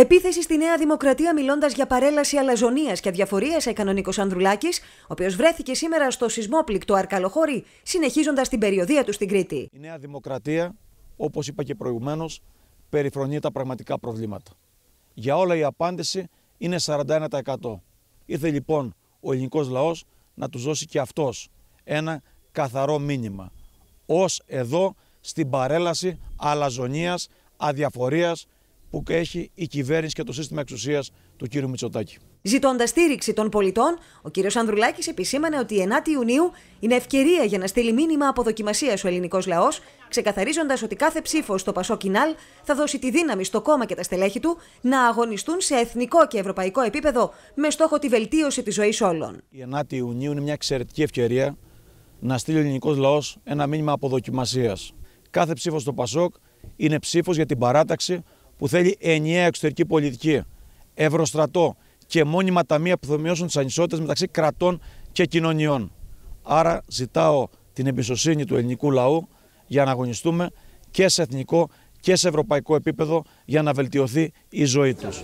Επίθεση στη Νέα Δημοκρατία μιλώντας για παρέλαση αλαζονίας και αδιαφορίας έκανε ο Νίκο Ανδρουλάκης, ο οποίος βρέθηκε σήμερα στο σεισμόπληκτο Αρκαλοχώρη, συνεχίζοντας την περιοδία του στην Κρήτη. Η Νέα Δημοκρατία, όπως είπα και προηγουμένως, περιφρονεί τα πραγματικά προβλήματα. Για όλα η απάντηση είναι 41%. Ήρθε λοιπόν ο ελληνικός λαός να τους δώσει και αυτός ένα καθαρό μήνυμα. Ως εδώ στην παρέλαση αλαζονίας, αδιαφορίας που έχει η κυβέρνηση και το σύστημα εξουσίας του κ. Μητσοτάκη. Ζητώντας στήριξη των πολιτών, ο κ. Ανδρουλάκης επισήμανε ότι η 9η Ιουνίου είναι ευκαιρία για να στείλει μήνυμα αποδοκιμασίας ο ελληνικός λαός, ξεκαθαρίζοντας ότι κάθε ψήφος στο Πασό Κινάλ θα δώσει τη δύναμη στο κόμμα και τα στελέχη του να αγωνιστούν σε εθνικό και ευρωπαϊκό επίπεδο με στόχο τη βελτίωση της ζωής όλων. Η 9η Ιουνίου είναι μια εξαιρετική ευκαιρία να στείλει ο ελληνικός λαός ένα μήνυμα αποδοκιμασίας. Κάθε ψήφος στο Πασόκ είναι ψήφος για την παράταξη που θέλει ενιαία εξωτερική πολιτική, ευρωστρατό και μόνιμα ταμεία που θα μειώσουν τις ανισότητες μεταξύ κρατών και κοινωνιών. Άρα ζητάω την εμπιστοσύνη του ελληνικού λαού για να αγωνιστούμε και σε εθνικό και σε ευρωπαϊκό επίπεδο για να βελτιωθεί η ζωή τους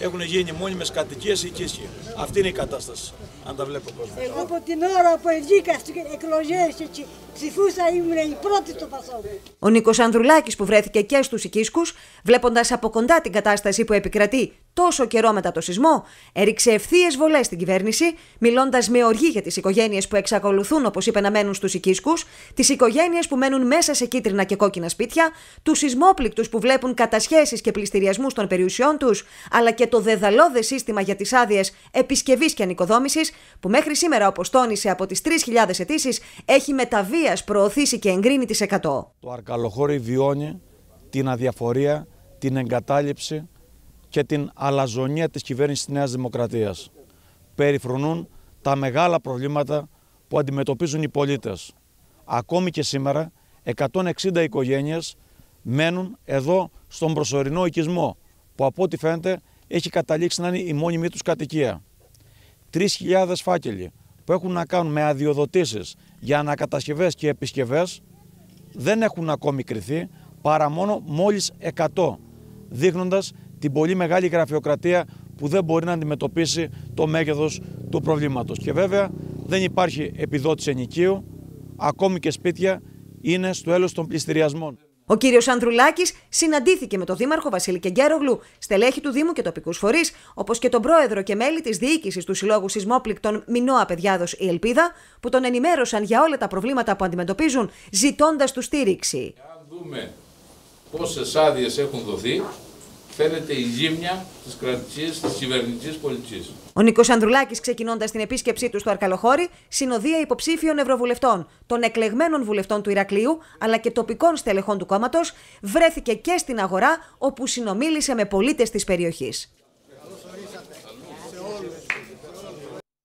έχουν γίνει μόνιμες κατοικίες οικίσια. Αυτή είναι η κατάσταση, αν τα βλέπω κόσμος. Εγώ από την ώρα που εγγήκα στις εκλογές ψηφούσα ήμουν η πρώτη στο Πασόκ. Ο Νικό Ανδρουλάκης που βρέθηκε και στους οικίσκους, βλέποντας από κοντά την κατάσταση που επικρατεί τόσο καιρό μετά το σεισμό, έριξε ευθείες βολές στην κυβέρνηση, μιλώντας με οργή για τις οικογένειες που εξακολουθούν, όπως είπε, να μένουν στους οικίσκους, τις οικογένειες που μένουν μέσα σε κίτρινα και κόκκινα σπίτια, τους σεισμόπληκτους που βλέπουν κατασχέσεις και πληστηριασμούς των περιουσιών τους, αλλά και το δεδαλώδε σύστημα για τις άδειες επισκευής και ανοικοδόμησης, που μέχρι σήμερα, όπως τόνισε, από τις 3.000 αιτήσεις έχει μεταβία προωθήσει και εγκρίνει τις 100. Το αρκαλοχώρι βιώνει την αδιαφορία, την εγκατάλειψη και την αλαζονία της κυβέρνησης της Νέας Δημοκρατίας. Περιφρονούν τα μεγάλα προβλήματα που αντιμετωπίζουν οι πολίτες. Ακόμη και σήμερα, 160 οικογένειες μένουν εδώ στον προσωρινό οικισμό, που από ό,τι φαίνεται έχει καταλήξει να είναι η μόνιμη τους κατοικία. 3.000 φάκελοι που έχουν να κάνουν με αδειοδοτήσεις για ανακατασκευές και επισκευές δεν έχουν ακόμη κρυθεί παρά μόνο μόλις 100, δείχνοντας την πολύ μεγάλη γραφειοκρατία που δεν μπορεί να αντιμετωπίσει το μέγεθος του προβλήματος. Και βέβαια δεν υπάρχει επιδότηση ενοικίου, ακόμη και σπίτια είναι στο έλος των πληστηριασμών. Ο κύριος Ανδρουλάκης συναντήθηκε με τον Δήμαρχο Βασίλη Κεγκέρογλου, στελέχη του Δήμου και τοπικούς φορείς, όπως και τον πρόεδρο και μέλη της διοίκησης του Συλλόγου Σεισμόπληκτων Μινώα Παιδιάδος Η Ελπίδα, που τον ενημέρωσαν για όλα τα προβλήματα που αντιμετωπίζουν, ζητώντας του στήριξη. Αν δούμε πόσες άδειες έχουν δοθεί, φαίνεται η ζήμια της κρατική, της κυβερνητικής πολιτικής. Ο Νικός Ανδρουλάκης, ξεκινώντας την επίσκεψή του στο Αρκαλοχώρι, συνοδεία υποψήφιων ευρωβουλευτών, των εκλεγμένων βουλευτών του Ηρακλείου, αλλά και τοπικών στελεχών του κόμματος, βρέθηκε και στην αγορά, όπου συνομίλησε με πολίτες της περιοχής.